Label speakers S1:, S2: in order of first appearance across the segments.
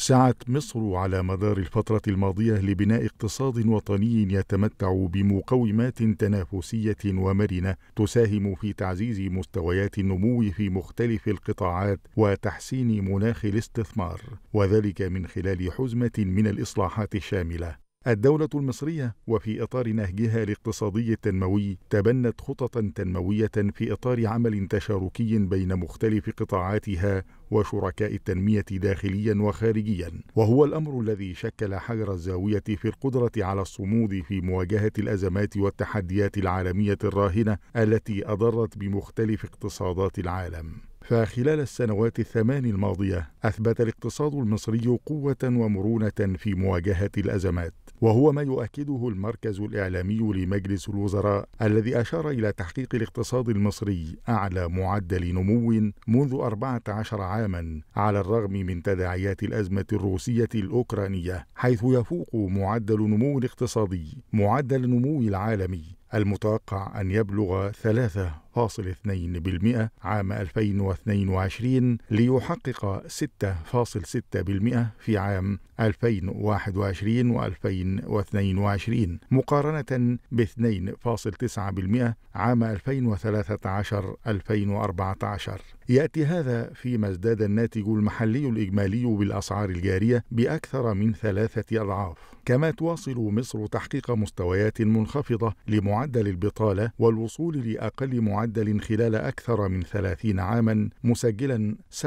S1: سعت مصر على مدار الفترة الماضية لبناء اقتصاد وطني يتمتع بمقومات تنافسية ومرنة تساهم في تعزيز مستويات النمو في مختلف القطاعات وتحسين مناخ الاستثمار، وذلك من خلال حزمة من الإصلاحات الشاملة. الدولة المصرية وفي إطار نهجها الاقتصادي التنموي تبنت خططا تنموية في إطار عمل تشاركي بين مختلف قطاعاتها وشركاء التنمية داخليا وخارجيا وهو الأمر الذي شكل حجر الزاوية في القدرة على الصمود في مواجهة الأزمات والتحديات العالمية الراهنة التي أضرت بمختلف اقتصادات العالم فخلال السنوات الثمان الماضية أثبت الاقتصاد المصري قوة ومرونة في مواجهة الأزمات وهو ما يؤكده المركز الإعلامي لمجلس الوزراء الذي أشار إلى تحقيق الاقتصاد المصري أعلى معدل نمو منذ 14 عاما على الرغم من تداعيات الأزمة الروسية الأوكرانية حيث يفوق معدل نمو الاقتصادي معدل نمو العالمي المتوقع أن يبلغ ثلاثة عام 2022 ليحقق 6.6% في عام 2021 و2022 مقارنة ب 2.9% عام 2013-2014 يأتي هذا فيما ازداد الناتج المحلي الإجمالي بالأسعار الجارية بأكثر من ثلاثة أضعاف كما تواصل مصر تحقيق مستويات منخفضة لمعدل البطالة والوصول لأقل معدل معدل خلال أكثر من 30 عاما مسجلا 7.2%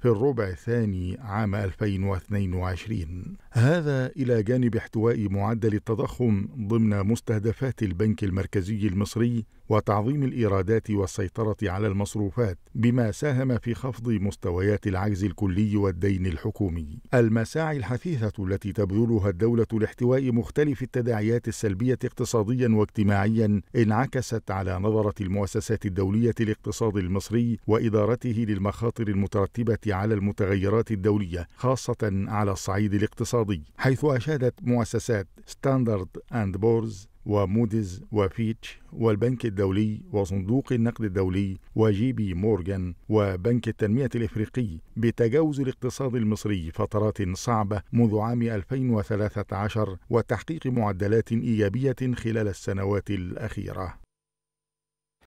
S1: في الربع الثاني عام 2022 هذا إلى جانب احتواء معدل التضخم ضمن مستهدفات البنك المركزي المصري وتعظيم الإيرادات والسيطرة على المصروفات بما ساهم في خفض مستويات العجز الكلي والدين الحكومي المساعي الحثيثة التي تبذلها الدولة لاحتواء مختلف التداعيات السلبية اقتصاديا واجتماعيا انعكست على نظرة المؤسسات الدولية للاقتصاد المصري وإدارته للمخاطر المترتبة على المتغيرات الدولية خاصة على الصعيد الاقتصادي حيث أشادت مؤسسات ستاندرد أند بورز وموديز وفيتش والبنك الدولي وصندوق النقد الدولي وجي بي مورغان وبنك التنمية الإفريقي بتجاوز الاقتصاد المصري فترات صعبة منذ عام 2013 وتحقيق معدلات إيجابية خلال السنوات الأخيرة